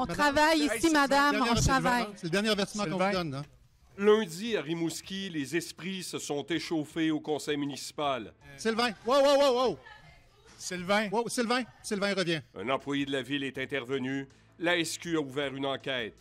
On travaille ici, madame, on travaille. C'est le dernier versement qu'on vous donne. Lundi, à Rimouski, les esprits se sont échauffés au conseil municipal. Sylvain, wow, wow, wow, wow! Sylvain. Wow, Sylvain, Sylvain revient. Un employé de la ville est intervenu. La SQ a ouvert une enquête.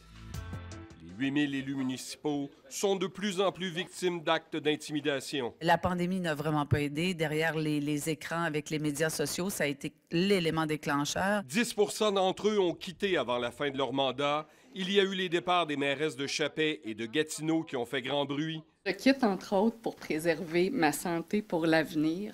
8000 élus municipaux sont de plus en plus victimes d'actes d'intimidation. La pandémie n'a vraiment pas aidé. Derrière les, écrans avec les médias sociaux, ça a été l'élément déclencheur. 10 d'entre eux ont quitté avant la fin de leur mandat. Il y a eu les départs des mairesses de Chapet et de Gatineau qui ont fait grand bruit. Je quitte entre autres pour préserver ma santé pour l'avenir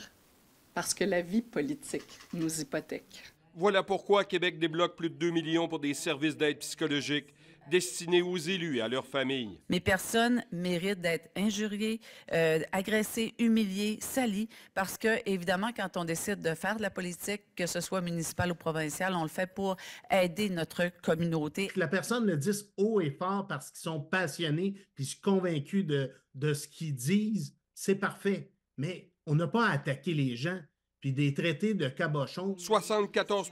parce que la vie politique nous hypothèque. Voilà pourquoi Québec débloque plus de 2 millions pour des services d'aide psychologique destinés aux élus et à leurs familles. Mais personne mérite d'être injurié, euh, agressé, humilié, sali, parce que, évidemment, quand on décide de faire de la politique, que ce soit municipale ou provinciale, on le fait pour aider notre communauté. Que la personne le dise haut et fort parce qu'ils sont passionnés puis convaincus de, de ce qu'ils disent, c'est parfait. Mais on n'a pas à attaquer les gens puis des traités de cabochon. 74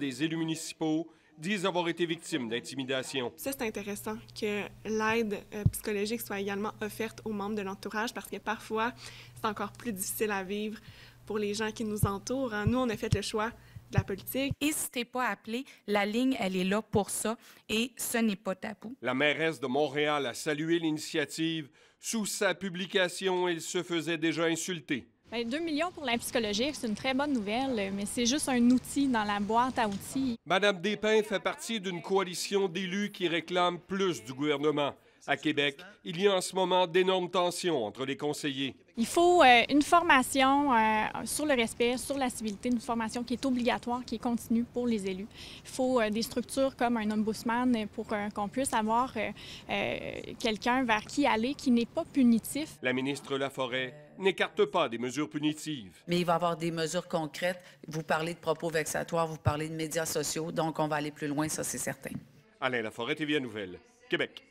des élus municipaux disent avoir été victimes d'intimidation. Ça, c'est intéressant que l'aide euh, psychologique soit également offerte aux membres de l'entourage parce que parfois, c'est encore plus difficile à vivre pour les gens qui nous entourent. Hein. Nous, on a fait le choix de la politique. N'hésitez pas à appeler. La ligne, elle est là pour ça et ce n'est pas tabou. La mairesse de Montréal a salué l'initiative. Sous sa publication, elle se faisait déjà insulter Bien, 2 millions pour la psychologie, c'est une très bonne nouvelle, mais c'est juste un outil dans la boîte à outils. Madame Despins fait partie d'une coalition d'élus qui réclament plus du gouvernement. À Québec, il y a en ce moment d'énormes tensions entre les conseillers. Il faut euh, une formation euh, sur le respect, sur la civilité, une formation qui est obligatoire, qui est continue pour les élus. Il faut euh, des structures comme un ombudsman pour qu'on puisse avoir quelqu'un vers qui aller qui n'est pas punitif. La ministre Laforêt n'écarte pas des mesures punitives. Mais il va y avoir des mesures concrètes. Vous parlez de propos vexatoires, vous parlez de médias sociaux, donc on va aller plus loin, ça c'est certain. Alain Laforêt, TVA Nouvelle, Québec.